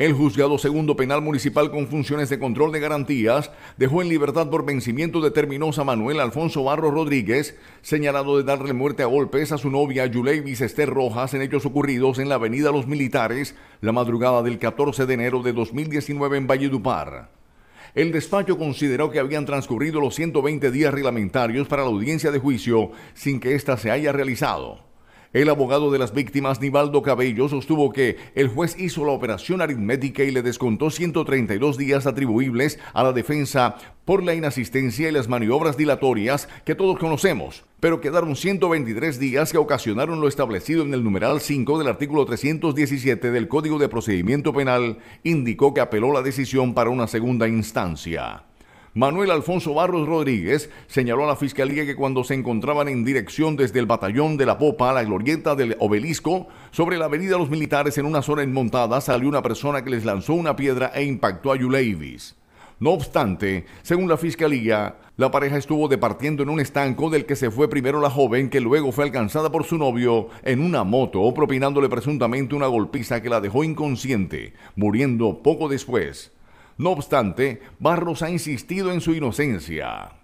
El juzgado segundo penal municipal con funciones de control de garantías dejó en libertad por vencimiento de a Manuel Alfonso Barro Rodríguez, señalado de darle muerte a golpes a su novia Yulei Vicester Rojas en hechos ocurridos en la avenida Los Militares la madrugada del 14 de enero de 2019 en Valledupar el despacho consideró que habían transcurrido los 120 días reglamentarios para la audiencia de juicio sin que ésta se haya realizado. El abogado de las víctimas, Nivaldo Cabello, sostuvo que el juez hizo la operación aritmética y le descontó 132 días atribuibles a la defensa por la inasistencia y las maniobras dilatorias que todos conocemos, pero quedaron 123 días que ocasionaron lo establecido en el numeral 5 del artículo 317 del Código de Procedimiento Penal, indicó que apeló la decisión para una segunda instancia. Manuel Alfonso Barros Rodríguez señaló a la Fiscalía que cuando se encontraban en dirección desde el batallón de la Popa a la glorieta del obelisco, sobre la avenida Los Militares en una zona enmontada, salió una persona que les lanzó una piedra e impactó a Yuleidis. No obstante, según la fiscalía, la pareja estuvo departiendo en un estanco del que se fue primero la joven, que luego fue alcanzada por su novio en una moto, propinándole presuntamente una golpiza que la dejó inconsciente, muriendo poco después. No obstante, Barros ha insistido en su inocencia.